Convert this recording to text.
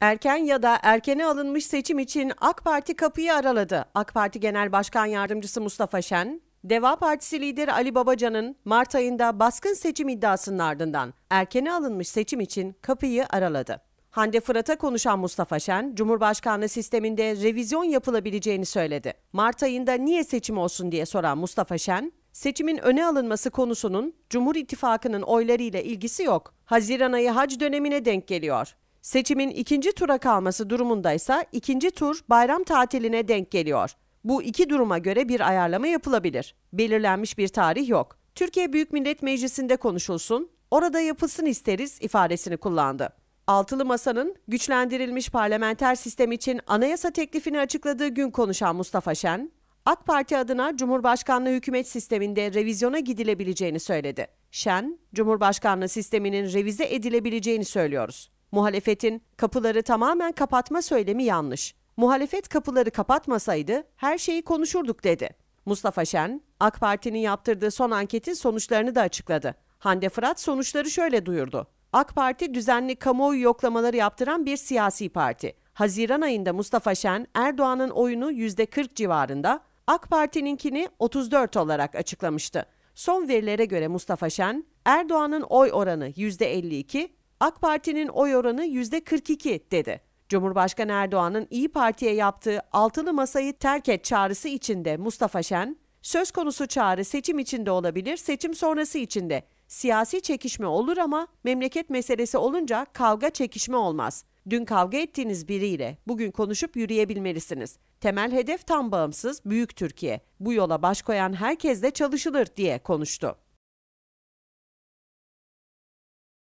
Erken ya da erkene alınmış seçim için AK Parti kapıyı araladı. AK Parti Genel Başkan Yardımcısı Mustafa Şen, Deva Partisi lideri Ali Babacan'ın Mart ayında baskın seçim iddiasının ardından erkene alınmış seçim için kapıyı araladı. Hande Fırat'a konuşan Mustafa Şen, Cumhurbaşkanlığı sisteminde revizyon yapılabileceğini söyledi. Mart ayında niye seçim olsun diye soran Mustafa Şen, seçimin öne alınması konusunun Cumhur İttifakı'nın oylarıyla ilgisi yok. Haziran ayı hac dönemine denk geliyor. Seçimin ikinci tura kalması durumundaysa ikinci tur bayram tatiline denk geliyor. Bu iki duruma göre bir ayarlama yapılabilir. Belirlenmiş bir tarih yok. Türkiye Büyük Millet Meclisi'nde konuşulsun, orada yapılsın isteriz ifadesini kullandı. Altılı Masa'nın güçlendirilmiş parlamenter sistem için anayasa teklifini açıkladığı gün konuşan Mustafa Şen, AK Parti adına Cumhurbaşkanlığı hükümet sisteminde revizyona gidilebileceğini söyledi. Şen, Cumhurbaşkanlığı sisteminin revize edilebileceğini söylüyoruz. Muhalefetin kapıları tamamen kapatma söylemi yanlış. Muhalefet kapıları kapatmasaydı her şeyi konuşurduk dedi. Mustafa Şen, AK Parti'nin yaptırdığı son anketin sonuçlarını da açıkladı. Hande Fırat sonuçları şöyle duyurdu. AK Parti düzenli kamuoyu yoklamaları yaptıran bir siyasi parti. Haziran ayında Mustafa Şen Erdoğan'ın oyunu %40 civarında, AK Parti'ninkini 34 olarak açıklamıştı. Son verilere göre Mustafa Şen, Erdoğan'ın oy oranı %52, AK Parti'nin oy oranı %42 dedi. Cumhurbaşkanı Erdoğan'ın İyi Parti'ye yaptığı altılı masayı terk et çağrısı içinde Mustafa Şen, söz konusu çağrı seçim içinde olabilir, seçim sonrası içinde. Siyasi çekişme olur ama memleket meselesi olunca kavga çekişme olmaz. Dün kavga ettiğiniz biriyle bugün konuşup yürüyebilmelisiniz. Temel hedef tam bağımsız büyük Türkiye. Bu yola baş koyan herkesle çalışılır diye konuştu.